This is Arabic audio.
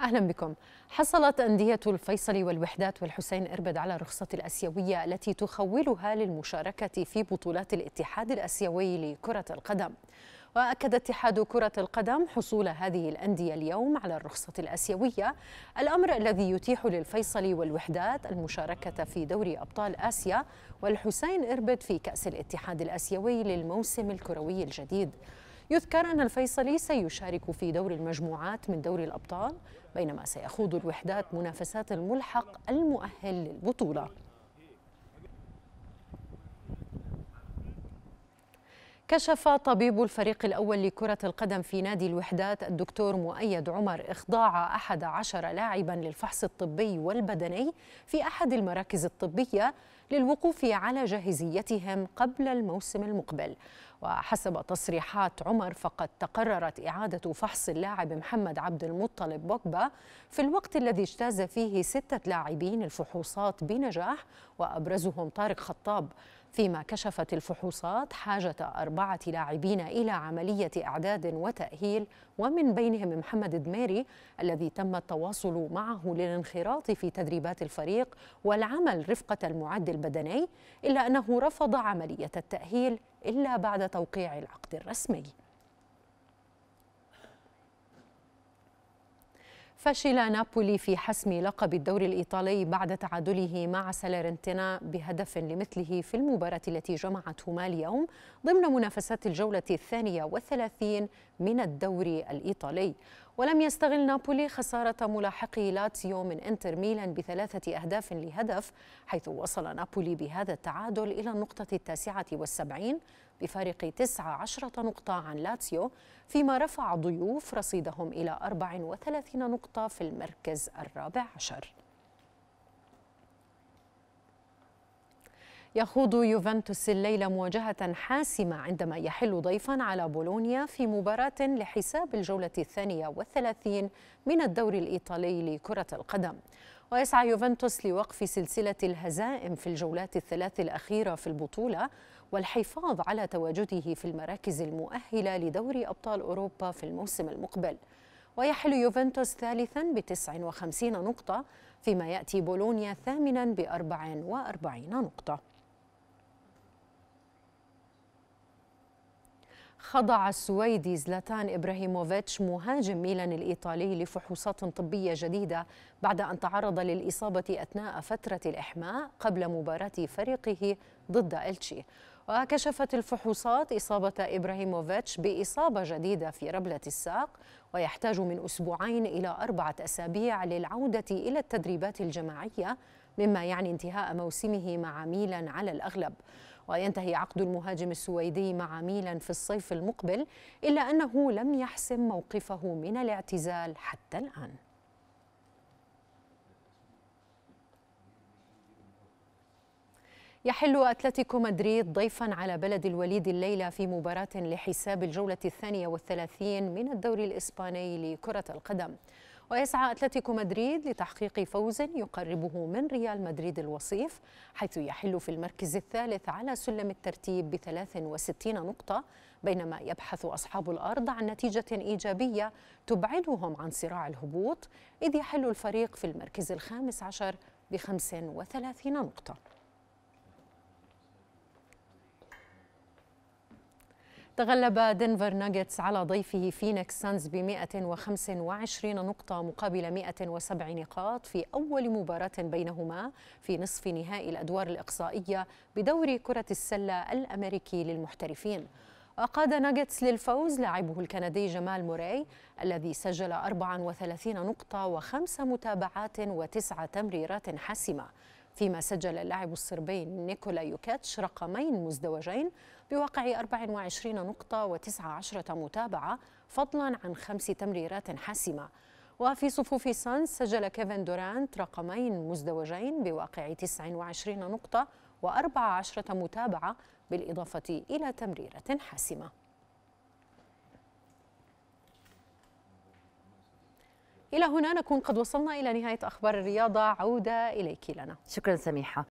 أهلا بكم حصلت أندية الفيصل والوحدات والحسين إربد على رخصة الأسيوية التي تخولها للمشاركة في بطولات الاتحاد الأسيوي لكرة القدم وأكد اتحاد كرة القدم حصول هذه الأندية اليوم على الرخصة الآسيوية الأمر الذي يتيح للفيصل والوحدات المشاركة في دوري أبطال آسيا والحسين إربد في كأس الاتحاد الآسيوي للموسم الكروي الجديد يذكر أن الفيصلي سيشارك في دور المجموعات من دوري الأبطال بينما سيخوض الوحدات منافسات الملحق المؤهل للبطولة كشف طبيب الفريق الأول لكرة القدم في نادي الوحدات الدكتور مؤيد عمر إخضاع أحد عشر لاعبا للفحص الطبي والبدني في أحد المراكز الطبية للوقوف على جاهزيتهم قبل الموسم المقبل وحسب تصريحات عمر فقد تقررت إعادة فحص اللاعب محمد عبد المطلب بوجبا في الوقت الذي اجتاز فيه ستة لاعبين الفحوصات بنجاح وأبرزهم طارق خطاب فيما كشفت الفحوصات حاجة أربعة لاعبين إلى عملية إعداد وتأهيل ومن بينهم محمد دميري الذي تم التواصل معه للانخراط في تدريبات الفريق والعمل رفقة المعد البدني إلا أنه رفض عملية التأهيل إلا بعد توقيع العقد الرسمي فشل نابولي في حسم لقب الدوري الإيطالي بعد تعادله مع سالارنتينا بهدف لمثله في المباراة التي جمعتهما اليوم ضمن منافسات الجولة الثانية والثلاثين من الدوري الإيطالي ولم يستغل نابولي خسارة ملاحقي لاتسيو من انتر ميلان بثلاثة أهداف لهدف حيث وصل نابولي بهذا التعادل إلى النقطة التاسعة والسبعين بفارق 19 نقطة عن لاتسيو فيما رفع ضيوف رصيدهم إلى 34 نقطة في المركز الرابع عشر يخوض يوفنتوس الليلة مواجهة حاسمة عندما يحل ضيفا على بولونيا في مباراة لحساب الجولة الثانية والثلاثين من الدوري الإيطالي لكرة القدم ويسعى يوفنتوس لوقف سلسلة الهزائم في الجولات الثلاث الأخيرة في البطولة والحفاظ على تواجده في المراكز المؤهلة لدوري أبطال أوروبا في الموسم المقبل ويحل يوفنتوس ثالثا ب 59 نقطة فيما يأتي بولونيا ثامنا ب 44 نقطة خضع السويدي زلاتان إبراهيموفيتش مهاجم ميلان الإيطالي لفحوصات طبية جديدة بعد أن تعرض للإصابة أثناء فترة الإحماء قبل مباراة فريقه ضد إلتشي وكشفت الفحوصات إصابة إبراهيموفيتش بإصابة جديدة في ربلة الساق ويحتاج من أسبوعين إلى أربعة أسابيع للعودة إلى التدريبات الجماعية مما يعني انتهاء موسمه مع ميلان على الأغلب وينتهي عقد المهاجم السويدي مع ميلان في الصيف المقبل إلا أنه لم يحسم موقفه من الاعتزال حتى الآن يحل أتلتيكو مدريد ضيفا على بلد الوليد الليلة في مباراة لحساب الجولة الثانية والثلاثين من الدوري الإسباني لكرة القدم ويسعى أتلتيكو مدريد لتحقيق فوز يقربه من ريال مدريد الوصيف حيث يحل في المركز الثالث على سلم الترتيب ب 63 نقطة بينما يبحث أصحاب الأرض عن نتيجة إيجابية تبعدهم عن صراع الهبوط إذ يحل الفريق في المركز الخامس عشر ب 35 نقطة تغلب دنفر ناجتس على ضيفه فينيكس سانز ب 125 نقطة مقابل 107 نقاط في أول مباراة بينهما في نصف نهائي الأدوار الإقصائية بدوري كرة السلة الأمريكي للمحترفين. وقاد ناجتس للفوز لاعبه الكندي جمال موراي الذي سجل 34 نقطة وخمس متابعات وتسع تمريرات حاسمة فيما سجل اللاعب الصربي نيكولا يوكاتش رقمين مزدوجين بواقع 24 نقطة و19 متابعة فضلا عن خمس تمريرات حاسمة وفي صفوف سانس سجل كيفن دورانت رقمين مزدوجين بواقع 29 نقطة و14 متابعة بالإضافة إلى تمريرة حاسمة إلى هنا نكون قد وصلنا إلى نهاية أخبار الرياضة عودة إليك لنا شكرا سميحة